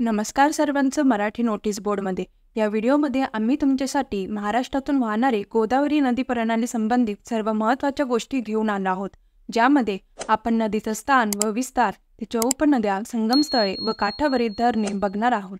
नमस्कार सर्वांचं मराठी नोटीस बोर्डमध्ये या व्हिडिओमध्ये आम्ही तुमच्यासाठी महाराष्ट्रातून वाहणारे गोदावरी नदी प्रणाली संबंधित सर्व महत्वाच्या गोष्टी घेऊन आलो आहोत ज्यामध्ये आपण नदीचं स्थान व विस्तार तिच्या उपनद्या संगमस्थळे व काठावरील धरणे बघणार आहोत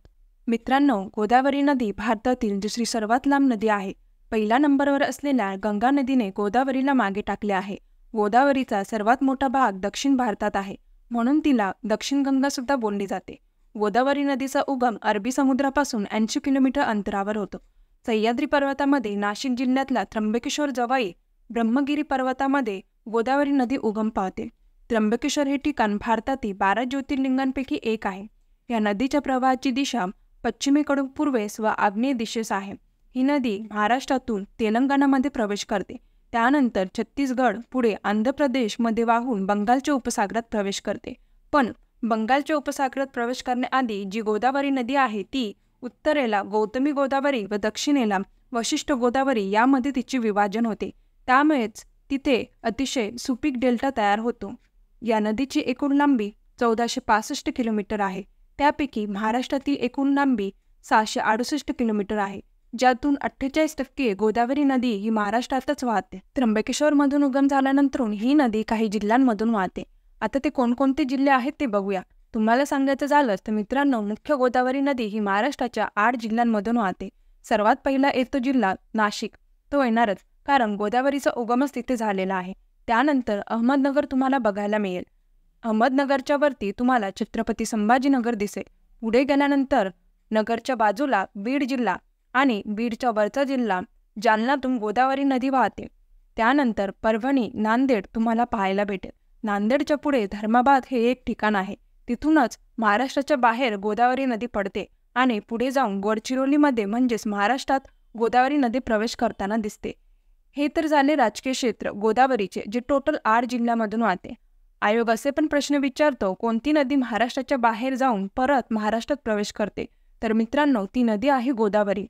मित्रांनो गोदावरी नदी भारतातील दुसरी सर्वात लांब नदी आहे पहिल्या नंबरवर असलेल्या गंगा नदीने गोदावरीला मागे टाकले आहे गोदावरीचा सर्वात मोठा भाग दक्षिण भारतात आहे म्हणून तिला दक्षिण गंगा सुद्धा बोलली जाते गोदावरी नदीचा उगम अरबी समुद्रापासून ऐंशी किलोमीटर अंतरावर होतो सह्याद्री पर्वतामध्ये नाशिक जिल्ह्यातला त्र्यंबकेश्वर जवाई ब्रह्मगिरी पर्वतामध्ये गोदावरी नदी उगम पावते त्र्यंबकेश्वर हे ठिकाण भारतातील बारा ज्योतिर्लिंगांपैकी एक आहे या नदीच्या प्रवाहाची दिशा पश्चिमेकडून पूर्वेस व आग्नेय दिशेस आहे ही नदी महाराष्ट्रातून तेलंगणामध्ये प्रवेश करते त्यानंतर छत्तीसगड पुढे आंध्र प्रदेशमध्ये वाहून बंगालच्या उपसागरात प्रवेश करते पण बंगालच्या उपसागरात प्रवेश करण्याआधी जी गोदावरी नदी आहे ती उत्तरेला गौतमी गोदावरी व दक्षिणेला वशिष्ठ गोदावरी यामध्ये तिचे विभाजन होते त्यामुळेच तिथे अतिशय सुपीक डेल्टा तयार होतो या नदीची एकूण लांबी चौदाशे पासष्ट किलोमीटर आहे त्यापैकी महाराष्ट्रातील एकूण लांबी सहाशे अडुसष्ट किलोमीटर आहे ज्यातून अठ्ठेचाळीस टक्के गोदावरी नदी ही महाराष्ट्रातच वाहते त्र्यंबकेश्वरमधून उगम झाल्यानंतरून ही नदी काही जिल्ह्यांमधून वाहते आता ते कोणकोणते जिल्हे आहेत ते बघूया तुम्हाला सांगायचं झालंच तर मित्रांनो मुख्य गोदावरी नदी ही महाराष्ट्राच्या आठ जिल्ह्यांमधून वाहते सर्वात पहिला येतो जिल्हा नाशिक तो येणारच कारण गोदावरीचा उगमच तिथे झालेला आहे त्यानंतर अहमदनगर तुम्हाला बघायला मिळेल अहमदनगरच्या वरती तुम्हाला छत्रपती संभाजीनगर दिसेल पुढे गेल्यानंतर नगरच्या बाजूला बीड जिल्हा आणि बीडच्या वरचा जिल्हा जालनातून गोदावरी नदी वाहते त्यानंतर परभणी नांदेड तुम्हाला पाहायला भेटेल नांदेडच्या पुढे धर्माबाद हे एक ठिकाण आहे तिथूनच महाराष्ट्राच्या बाहेर गोदावरी नदी पडते आणि पुढे जाऊन गडचिरोलीमध्ये म्हणजेच महाराष्ट्रात गोदावरी नदी प्रवेश करताना दिसते हे तर झाले राजकीय क्षेत्र गोदावरीचे जे टोटल आठ जिल्ह्यामधून वाहते आयोग असे पण प्रश्न विचारतो कोणती नदी महाराष्ट्राच्या बाहेर जाऊन परत महाराष्ट्रात प्रवेश करते तर मित्रांनो ती नदी आहे गोदावरी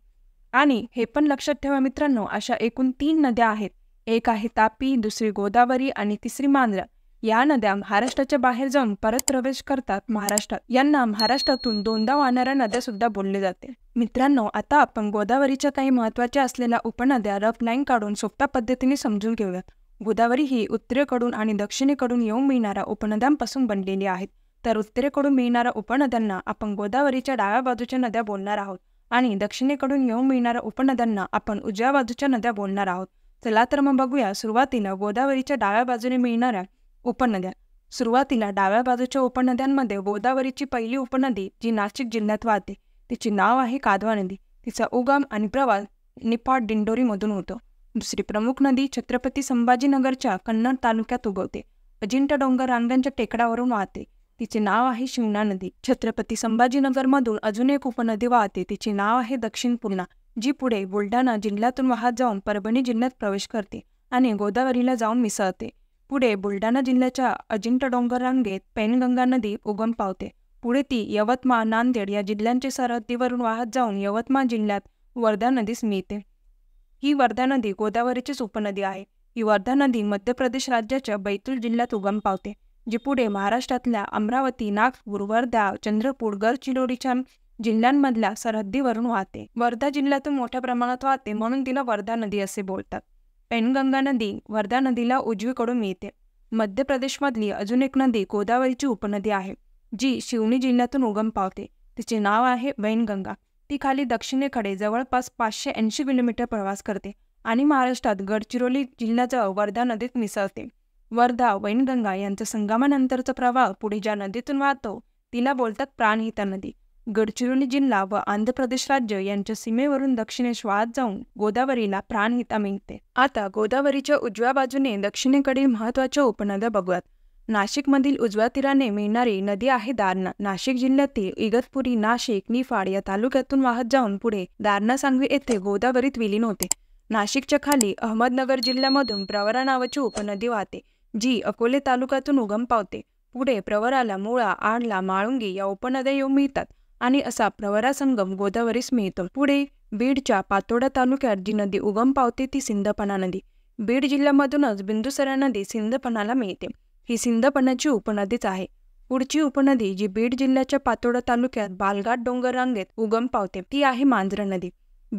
आणि हे पण लक्षात ठेवा मित्रांनो अशा एकूण तीन नद्या आहेत एक आहे तापी दुसरी गोदावरी आणि तिसरी मांजरा या नद्या महाराष्ट्राच्या बाहेर जाऊन परत प्रवेश करतात महाराष्ट्रात यांना महाराष्ट्रातून दोनदा वाहणाऱ्या नद्या सुद्धा बोलले जाते मित्रांनो आता आपण गोदावरीच्या काही महत्वाच्या असलेल्या उपनद्या रफ लाईन काढून सोप्या पद्धतीने समजून घेऊयात गोदावरी ही उत्तरेकडून आणि दक्षिणेकडून येऊन मिळणाऱ्या उपनद्यांपासून बनलेली आहेत तर उत्तरेकडून मिळणाऱ्या उपनद्यांना आपण गोदावरीच्या डाव्या बाजूच्या नद्या बोलणार आहोत आणि दक्षिणेकडून येऊन मिळणाऱ्या उपनद्यांना आपण उजव्या बाजूच्या नद्या बोलणार आहोत चला तर मग बघूया सुरुवातीला गोदावरीच्या डाव्या बाजूने मिळणाऱ्या उपनद्या सुरुवातीला डाव्या बाजूच्या उपनद्यांमध्ये गोदावरीची पहिली उपनदी जी नाशिक जिल्ह्यात वाहते तिचे नाव आहे कादवा नदी तिचा उगम आणि प्रवास निपाट दिंडोरीमधून होतो दुसरी प्रमुख नदी छत्रपती संभाजीनगरच्या कन्नड तालुक्यात उगवते अजिंठा डोंगर रांगांच्या टेकडावरून वाहते तिचे नाव आहे शिंगणा नदी छत्रपती संभाजीनगरमधून अजून एक उपनदी वाहते तिचे नाव आहे दक्षिण पूर्णा जी पुढे बुलढाणा जिल्ह्यातून वाहत जाऊन परभणी जिल्ह्यात प्रवेश करते आणि गोदावरीला जाऊन मिसळते पुढे बुलढाणा जिल्ह्याच्या अजिंठा रांगेत पैनगंगा नदी उगम पावते पुढे ती यवतमाळ नांदेड या जिल्ह्यांच्या सरहद्दीवरून वाहत जाऊन यवतमाळ जिल्ह्यात वर्धा नदीस मिळते ही वर्धा नदी गोदावरीचीच उपनदी आहे ही वर्धा नदी मध्य प्रदेश राज्याच्या बैतूल जिल्ह्यात उगम पावते जी पुढे महाराष्ट्रातल्या अमरावती नागपूर वर्धा चंद्रपूर गडचिरोलीच्या जिल्ह्यांमधल्या सरहद्दीवरून वाहते वर्धा जिल्ह्यातून मोठ्या प्रमाणात वाहते म्हणून तिला वर्धा नदी असे बोलतात पेनगंगा नदी वर्धा नदीला उजवीकडून मिळते मध्य प्रदेशमधली अजून एक नदी गोदावरीची उपनदी आहे जी शिवणी जिल्ह्यातून उगम पावते तिचे नाव आहे वैनगंगा ती खाली दक्षिणेकडे जवळपास पाचशे ऐंशी किलोमीटर प्रवास करते आणि महाराष्ट्रात गडचिरोली जिल्ह्याजवळ वर्धा नदीत मिसळते वर्धा वैनगंगा यांचा संगमानंतरचा प्रवाह पुढे ज्या नदीतून वाहतो तिला बोलतात प्राणहिता नदी गडचिरोली जिल्हा व आंध्र प्रदेश राज्य यांच्या सीमेवरून दक्षिणेश वाहत जाऊन गोदावरीला प्राणहिता मिळते आता गोदावरीच्या उजव्या बाजूने दक्षिणेकडील महत्वाच्या उपनद्या बघूयात नाशिकमधील उजव्या तीराने मिळणारी नदी आहे दारणा नाशिक जिल्ह्यातील इगतपुरी नाशिक निफाड या तालुक्यातून वाहत जाऊन पुढे दारणा सांगवी येथे गोदावरीत विलीन होते नाशिकच्या खाली अहमदनगर जिल्ह्यामधून प्रवरा नावाची उपनदी वाहते जी अकोले तालुक्यातून उगम पावते पुढे प्रवराला मुळा आडला माळुंगी या उपनद्या येऊन मिळतात आणि असा प्रवरा संगम गोदावरीस मिळतो पुढे बीडच्या पातोडा तालुक्यात जी नदी उगम पावते ती सिंधपणा नदी बीड जिल्ह्यामधूनच बिंदुसरा नदी सिंधपणाला मिळते ही सिंधपणाची उपनदीच आहे पुढची उपनदी जी बीड जिल्ह्याच्या पातोडा तालुक्यात बालघाट डोंगर रांगेत उगम पावते ती आहे मांजरा नदी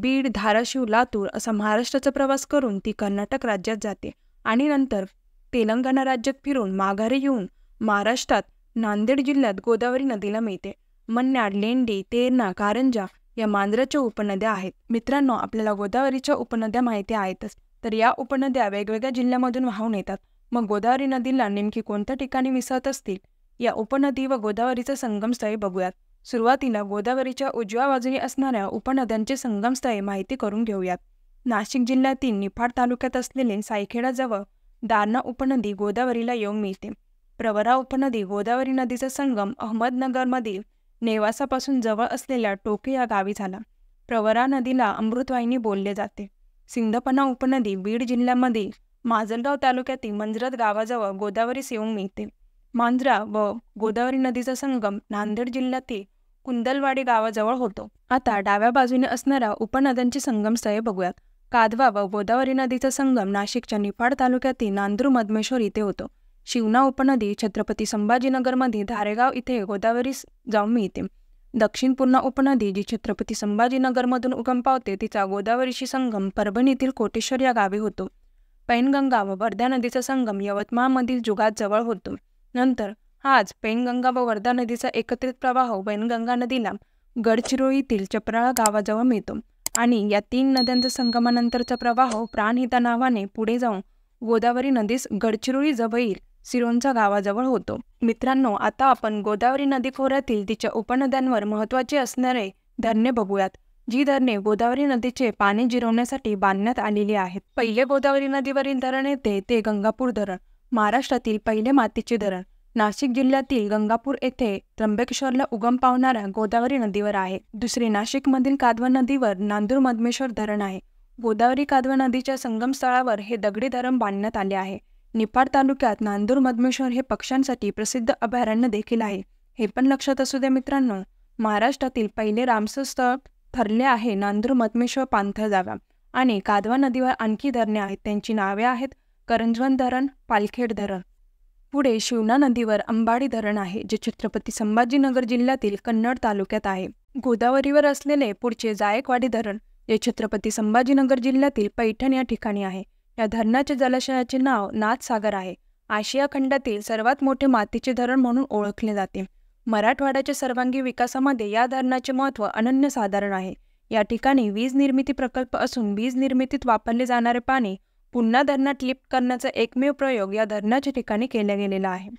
बीड धाराशिव लातूर असा महाराष्ट्राचा प्रवास करून ती कर्नाटक राज्यात जाते आणि नंतर तेलंगणा राज्यात फिरून माघारी येऊन महाराष्ट्रात नांदेड जिल्ह्यात गोदावरी नदीला मिळते मन्याड लेंडी तेरणा कारंजा या मांजराच्या उपनद्या आहेत मित्रांनो आपल्याला गोदावरीच्या उपनद्या माहिती आहेतच तर या उपनद्या वेगवेगळ्या जिल्ह्यामधून वाहून येतात मग गोदावरी नदीला नेमकी कोणत्या ठिकाणी मिसळत असतील या उपनदी व गोदावरीचं संगमस्थळे बघूयात सुरुवातीला गोदावरीच्या उजव्या बाजूनी असणाऱ्या उपनद्यांचे संगमस्थळे माहिती करून घेऊयात नाशिक जिल्ह्यातील निफाड तालुक्यात असलेले सायखेडाजवळ दारणा उपनदी गोदावरीला येऊन मिळते प्रवरा उपनदी गोदावरी नदीचा संगम अहमदनगरमधील नेवासापासून जवळ असलेल्या टोके या गावी झाला प्रवरा नदीला अमृतवाहिनी बोलले जाते सिंधपना उपनदी बीड जिल्ह्यामधील माजलगाव तालुक्यातील मंजरत गावाजवळ गोदावरी येऊन मिळते मांजरा व गोदावरी नदीचा संगम नांदेड जिल्ह्यातील कुंदलवाडी गावाजवळ होतो आता डाव्या बाजूने असणाऱ्या उपनद्यांची संगमस्थळे बघूयात कादवा व गोदावरी नदीचा संगम नाशिकच्या निफाड तालुक्यातील नांद्रू मधमेश्वर इथे होतो शिवना उपनदी छत्रपती संभाजीनगरमध्ये धारेगाव इथे गोदावरी जाऊन मिळते दक्षिण पूर्णा उपनदी जी छत्रपती संभाजीनगरमधून उगम पावते तिचा गोदावरीशी संगम परभणीतील कोटेश्वर या गावी होतो पैनगंगा व वर्धा नदीचा संगम यवतमाळमधील जुगात जवळ होतो नंतर आज पैनगंगा व वर्धा नदीचा एकत्रित प्रवाह पैनगंगा नदीला गडचिरोलीतील चपराळा गावाजवळ मिळतो आणि या तीन नद्यांच्या संगमानंतरचा प्रवाह प्राणहिता नावाने पुढे जाऊन गोदावरी नदीस गडचिरोली येईल सिरोंचा गावाजवळ होतो मित्रांनो आता आपण गोदावरी नदी खोऱ्यातील तिच्या उपनद्यांवर महत्त्वाचे असणारे धरणे बघूयात जी धरणे गोदावरी नदीचे पाणी जिरवण्यासाठी बांधण्यात आलेली आहेत पहिले गोदावरी नदीवरील धरण येते ते गंगापूर धरण महाराष्ट्रातील पहिले मातीचे धरण नाशिक जिल्ह्यातील गंगापूर येथे त्र्यंबकेश्वरला उगम पावणाऱ्या गोदावरी नदीवर आहे दुसरे नाशिकमधील कादवा नदीवर नांदूर मधमेश्वर धरण आहे गोदावरी कादवा नदीच्या संगमस्थळावर हे दगडी धरण बांधण्यात आले आहे निपाड तालुक्यात नांदूर मधमेश्वर हे पक्ष्यांसाठी प्रसिद्ध अभयारण्य देखील आहे हे पण लक्षात असू द्या मित्रांनो महाराष्ट्रातील पहिले रामसर स्थळ ठरले आहे नांदूर मधमेश्वर पांथर जागा आणि कादवा नदीवर आणखी धरणे आहेत त्यांची नावे आहेत करंजवन धरण पालखेड धरण पुढे शिवना नदीवर अंबाडी धरण आहे जे छत्रपती संभाजीनगर जिल्ह्यातील कन्नड तालुक्यात आहे गोदावरीवर असलेले पुढचे जायकवाडी धरण जे छत्रपती संभाजीनगर जिल्ह्यातील पैठण या ठिकाणी आहे या धरणाचे जलाशयाचे नाव नाथसागर आहे आशिया खंडातील सर्वात मोठे मातीचे धरण म्हणून ओळखले जाते मराठवाड्याच्या सर्वांगीण विकासामध्ये या धरणाचे महत्त्व अनन्यसाधारण आहे या ठिकाणी वीज निर्मिती प्रकल्प असून वीज निर्मितीत वापरले जाणारे पाणी पुन्हा धरणात लिफ्ट करण्याचा एकमेव प्रयोग या धरणाच्या ठिकाणी केला गेलेला आहे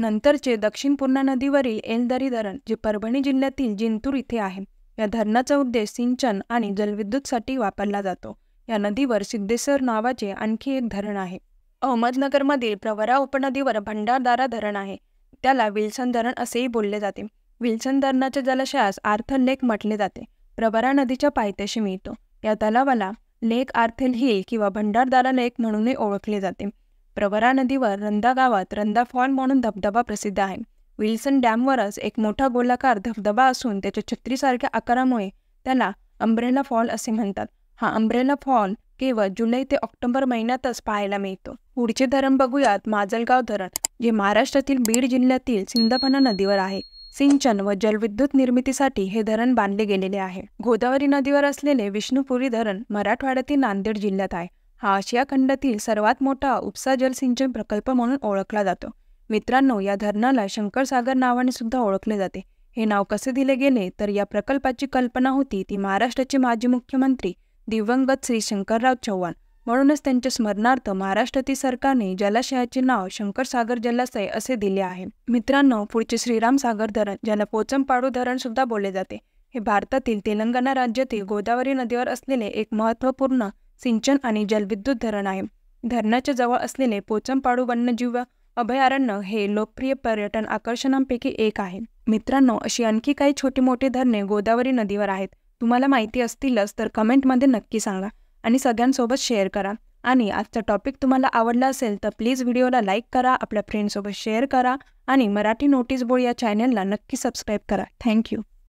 नंतरचे दक्षिण पूर्णा नदीवरील एलदरी धरण जे परभणी जिल्ह्यातील जिंतूर इथे आहे या धरणाचा उद्देश सिंचन आणि जलविद्युतसाठी वापरला जातो या नदीवर सिद्धेश्वर नावाचे आणखी एक धरण आहे अहमदनगरमधील प्रवरा उपनदीवर भंडारदारा धरण आहे त्याला विल्सन धरण असेही बोलले जाते विल्सन धरणाच्या जलाशयास आर्थल लेक म्हटले जाते प्रवरा नदीच्या पायथ्याशी मिळतो या तलावाला लेक आर्थल हिल किंवा भंडारदारा लेक म्हणूनही ओळखले जाते प्रवरा नदीवर रंदा गावात रंदा फॉल म्हणून धबधबा प्रसिद्ध आहे विल्सन डॅमवरच एक मोठा गोलाकार धबधबा असून त्याच्या छत्रीसारख्या आकारामुळे त्याला अंब्रेला फॉल असे म्हणतात हा अंब्रेला फॉल केवळ जुलै ते ऑक्टोबर महिन्यातच पाहायला मिळतो पुढचे धरण बघूयात माजलगाव धरण जे महाराष्ट्रातील बीड जिल्ह्यातील सिंदफणा नदीवर आहे सिंचन व जलविद्युत निर्मितीसाठी हे धरण बांधले गेलेले आहे गोदावरी नदीवर असलेले विष्णुपुरी धरण मराठवाड्यातील नांदेड जिल्ह्यात आहे हा आशिया खंडातील सर्वात मोठा उपसा जलसिंचन प्रकल्प म्हणून ओळखला जातो मित्रांनो या धरणाला शंकरसागर नावाने सुद्धा ओळखले जाते हे नाव कसे दिले गेले तर या प्रकल्पाची कल्पना होती ती महाराष्ट्राचे माजी मुख्यमंत्री दिवंगत श्री शंकरराव चव्हाण म्हणूनच त्यांच्या स्मरणार्थ महाराष्ट्रातील सरकारने जलाशयाचे नाव शंकरसागर जलाशय असे दिले आहे मित्रांनो पुढचे श्रीरामसागर धरण ज्याला पोचमपाडू धरण सुद्धा बोलले जाते हे भारतातील तेलंगणा राज्यातील गोदावरी नदीवर असलेले एक महत्त्वपूर्ण सिंचन आणि जलविद्युत धरण आहे धरणाच्या जवळ असलेले पोचमपाडू वन्यजीव अभयारण्य हे लोकप्रिय पर्यटन आकर्षणांपैकी एक आहे मित्रांनो अशी आणखी काही छोटी मोठी धरणे गोदावरी नदीवर आहेत तुम्हाला माहिती असतीलच तर कमेंटमध्ये नक्की सांगा आणि सगळ्यांसोबत शेअर करा आणि आजचा टॉपिक तुम्हाला आवडला असेल तर प्लीज व्हिडिओला लाईक करा आपल्या फ्रेंडसोबत शेअर करा आणि मराठी नोटीस बोर्ड या चॅनलला नक्की सबस्क्राईब करा थँक्यू